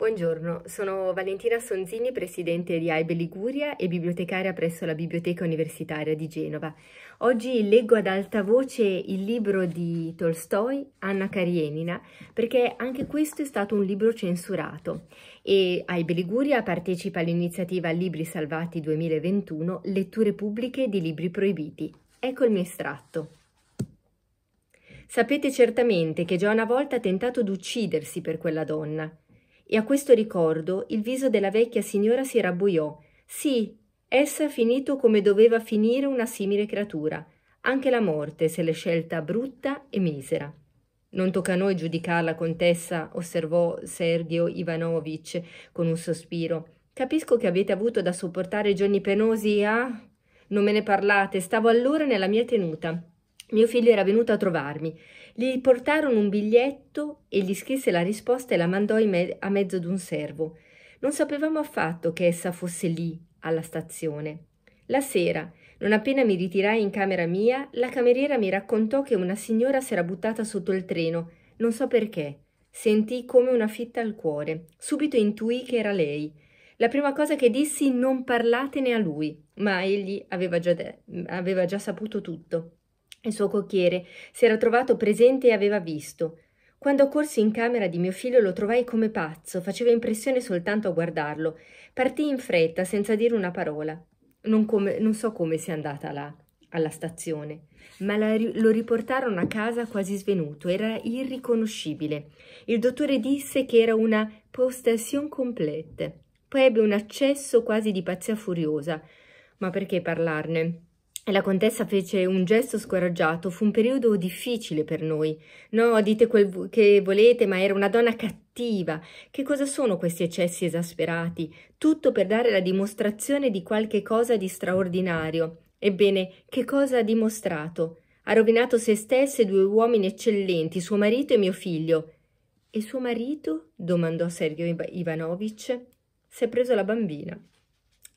Buongiorno, sono Valentina Sonzini, presidente di AIBE Liguria e bibliotecaria presso la Biblioteca Universitaria di Genova. Oggi leggo ad alta voce il libro di Tolstoi, Anna Karienina, perché anche questo è stato un libro censurato e AIBE Liguria partecipa all'iniziativa Libri Salvati 2021, letture pubbliche di libri proibiti. Ecco il mio estratto. Sapete certamente che già una volta ha tentato d'uccidersi per quella donna e a questo ricordo il viso della vecchia signora si rabbuiò. Sì, essa ha finito come doveva finire una simile creatura. Anche la morte se l'è scelta brutta e misera. Non tocca a noi giudicarla, contessa, osservò Sergio Ivanovich con un sospiro. Capisco che avete avuto da sopportare giorni penosi, ah? Non me ne parlate, stavo allora nella mia tenuta. Mio figlio era venuto a trovarmi. Gli portarono un biglietto e gli scrisse la risposta e la mandò me- a mezzo d'un servo. Non sapevamo affatto che essa fosse lì, alla stazione. La sera, non appena mi ritirai in camera mia, la cameriera mi raccontò che una signora s'era buttata sotto il treno, non so perché. Sentì come una fitta al cuore. Subito intuì che era lei. La prima cosa che dissi non parlatene a lui, ma egli aveva già, de- aveva già saputo tutto. Il suo cocchiere si era trovato presente e aveva visto. Quando corsi in camera di mio figlio lo trovai come pazzo, faceva impressione soltanto a guardarlo. Partì in fretta, senza dire una parola. Non, come, non so come sia andata là, alla stazione, ma la, lo riportarono a casa quasi svenuto, era irriconoscibile. Il dottore disse che era una postation complète. Poi ebbe un accesso quasi di pazzia furiosa. Ma perché parlarne? E la contessa fece un gesto scoraggiato. Fu un periodo difficile per noi. No, dite quel che volete, ma era una donna cattiva. Che cosa sono questi eccessi esasperati? Tutto per dare la dimostrazione di qualche cosa di straordinario. Ebbene, che cosa ha dimostrato? Ha rovinato se stessa e due uomini eccellenti, suo marito e mio figlio. E suo marito? domandò Sergio Ivanovic. Si è preso la bambina.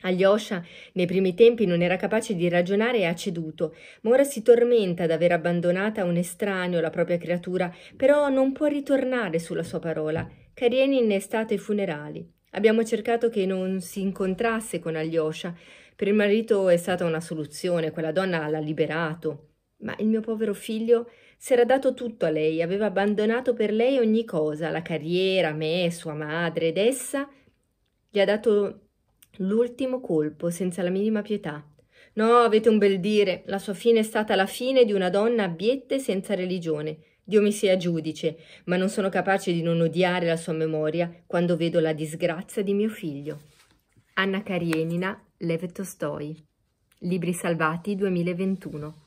Alyosha nei primi tempi non era capace di ragionare e ha ceduto, ma ora si tormenta ad aver abbandonata a un estraneo la propria creatura, però non può ritornare sulla sua parola. Karenin è stato ai funerali. Abbiamo cercato che non si incontrasse con Alyosha. Per il marito è stata una soluzione, quella donna l'ha liberato. Ma il mio povero figlio si era dato tutto a lei, aveva abbandonato per lei ogni cosa, la carriera, me, sua madre ed essa gli ha dato L'ultimo colpo, senza la minima pietà. No, avete un bel dire, la sua fine è stata la fine di una donna abiette senza religione. Dio mi sia giudice, ma non sono capace di non odiare la sua memoria quando vedo la disgrazia di mio figlio. Anna Karenina, Lev Tolstoi. Libri salvati 2021.